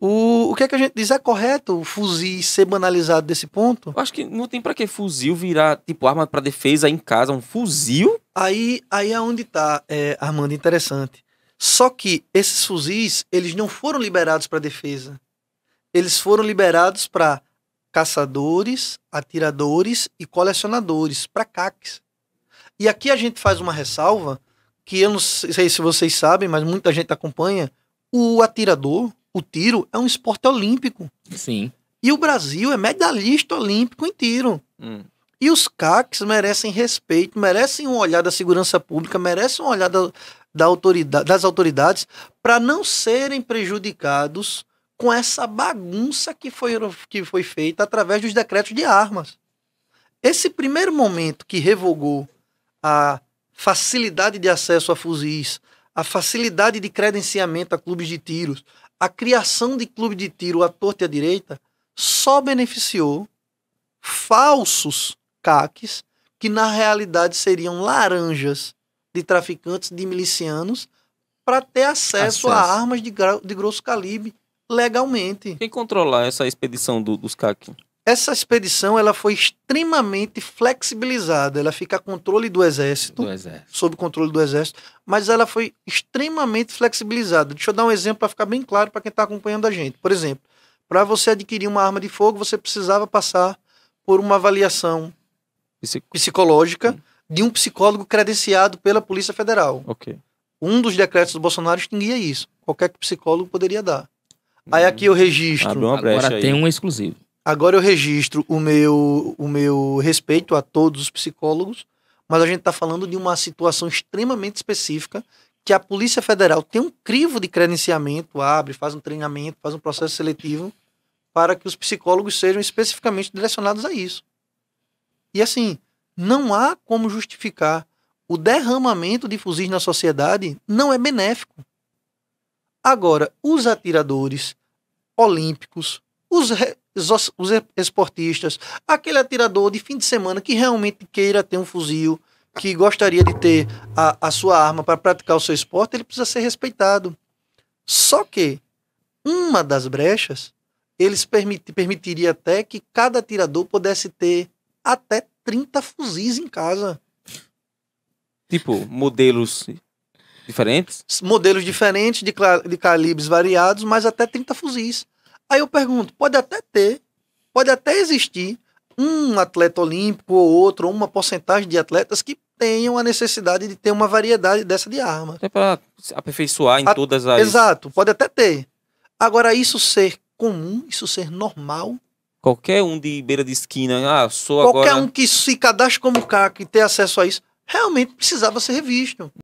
O, o que é que a gente diz? É correto o fuzil ser banalizado desse ponto? Eu acho que não tem para que fuzil virar, tipo, arma para defesa em casa, um fuzil? Aí, aí é onde tá, é, Armando, interessante. Só que esses fuzis, eles não foram liberados para defesa. Eles foram liberados para caçadores, atiradores e colecionadores, para CACs. E aqui a gente faz uma ressalva, que eu não sei se vocês sabem, mas muita gente acompanha, o atirador, o tiro é um esporte olímpico. Sim. E o Brasil é medalhista olímpico em tiro. Hum. E os CACs merecem respeito, merecem um olhar da segurança pública, merecem um olhar da, da autoridade, das autoridades para não serem prejudicados com essa bagunça que foi, que foi feita através dos decretos de armas. Esse primeiro momento que revogou a facilidade de acesso a fuzis, a facilidade de credenciamento a clubes de tiros, a criação de clube de tiro à torta e à direita só beneficiou falsos caques que na realidade seriam laranjas de traficantes, de milicianos, para ter acesso, acesso, a armas de, de grosso calibre legalmente. Quem controlar essa expedição do, dos CAC? Essa expedição ela foi extremamente flexibilizada, ela fica a controle do exército, do exército, sob controle do exército, mas ela foi extremamente flexibilizada. Deixa eu dar um exemplo para ficar bem claro para quem está acompanhando a gente. Por exemplo, para você adquirir uma arma de fogo, você precisava passar por uma avaliação Psico... psicológica de um psicólogo credenciado pela Polícia Federal. Ok. Um dos decretos do Bolsonaro extinguia isso. Qualquer psicólogo poderia dar. Aí hum. aqui eu registro. Agora aí. tem um exclusivo. Agora eu registro o meu, o meu respeito a todos os psicólogos, mas a gente está falando de uma situação extremamente específica que a Polícia Federal tem um crivo de credenciamento, abre, faz um treinamento, faz um processo seletivo para que os psicólogos sejam especificamente direcionados a isso. E assim, não há como justificar. O derramamento de fuzis na sociedade não é benéfico. Agora, os atiradores olímpicos, os, os, os esportistas, aquele atirador de fim de semana que realmente queira ter um fuzil, que gostaria de ter a, a sua arma para praticar o seu esporte, ele precisa ser respeitado. Só que uma das brechas, eles permit, permitiria até que cada atirador pudesse ter até 30 fuzis em casa. Tipo, modelos diferentes? Modelos diferentes, de, de calibres variados, mas até 30 fuzis. Aí eu pergunto, pode até ter, pode até existir um atleta olímpico ou outro, uma porcentagem de atletas que tenham a necessidade de ter uma variedade dessa de arma. Até para aperfeiçoar em a, todas as. Exato, pode até ter. Agora, isso ser comum, isso ser normal. Qualquer um de beira de esquina, ah, sou Qualquer agora... um que se cadastre como CAC e ter acesso a isso, realmente precisava ser revisto.